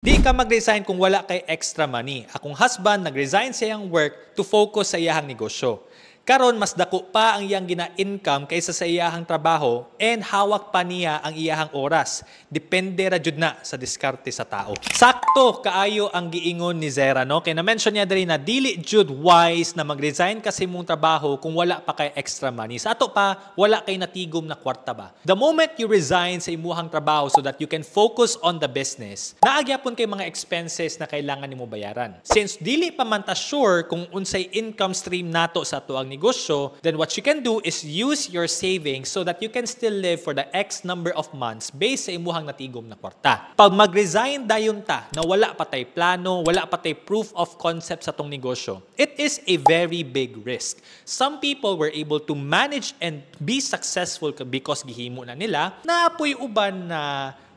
Di ka mag-resign kung wala kay extra money. Akong husband, nag-resign sa iyang work to focus sa iyang negosyo. Karon mas dako pa ang iyang gina-income kaysa sa iyahang trabaho and hawak pa niya ang iyahang oras. Depende ra jud na sa diskarte sa tao. Sakto kaayo ang giingon ni Zera no kay na-mention niya diri na dili jud wise na mag-resign kasi mong trabaho kung wala pa kay extra money. Sa ato pa wala kay natigom na kwarta ba. The moment you resign sa imuhang trabaho so that you can focus on the business, naagyapon kay mga expenses na kailangan nimo bayaran. Since dili pa man ta sure kung unsay income stream nato sa ato negosyo, then what you can do is use your savings so that you can still live for the X number of months based sa imuhang natigom na kwarta. Pag mag-resign dayon ta na wala pa tay plano, wala pa tay proof of concept sa tong negosyo, it is a very big risk. Some people were able to manage and be successful because gihimo na nila, naapoy uban na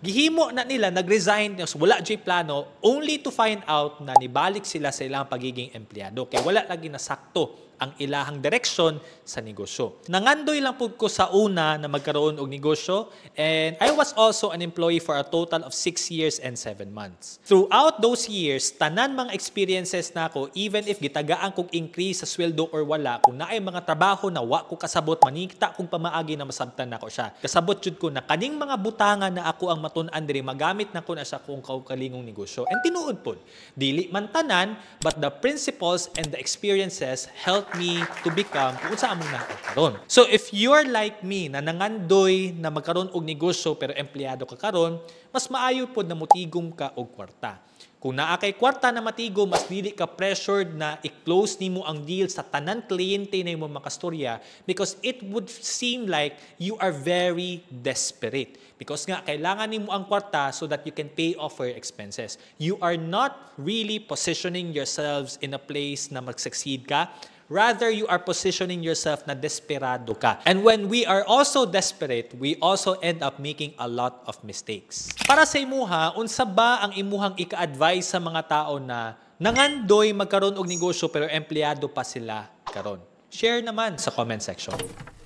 Gihimo na nila, nag-resign so wala jay plano only to find out na nibalik sila sa ilang pagiging empleyado. Kay wala lagi na sakto ang ilahang direksyon sa negosyo. Nangandoy lang po ko sa una na magkaroon og negosyo and I was also an employee for a total of 6 years and 7 months. Throughout those years, tanan mga experiences na ako even if gitagaan kog increase sa sweldo or wala, kung naay mga trabaho na wa ko kasabot, manikta kong pamaagi na masabtan nako siya. Kasabot jud ko na kaning mga butanga na ako ang patun-an diri magamit na kun asa kung kaugalingong negosyo. And tinuod pod, dili man tanan but the principles and the experiences helped me to become kung sa among naot karon. So if you are like me na nangandoy na magkaron og negosyo pero empleyado ka karon, mas maayo pod na mutigom ka og kwarta. Kung naa kay kwarta na matigo, mas dili ka pressured na i-close nimo ang deal sa tanan kliyente na imong makastorya because it would seem like you are very desperate. Because nga, kailangan ni mo ang kwarta so that you can pay off for your expenses. You are not really positioning yourselves in a place na mag-succeed ka. Rather, you are positioning yourself na desperado ka. And when we are also desperate, we also end up making a lot of mistakes. Para sa imuha, unsa ba ang imuhang ika-advise sa mga tao na nangandoy magkaroon og negosyo pero empleyado pa sila karon? Share naman sa comment section.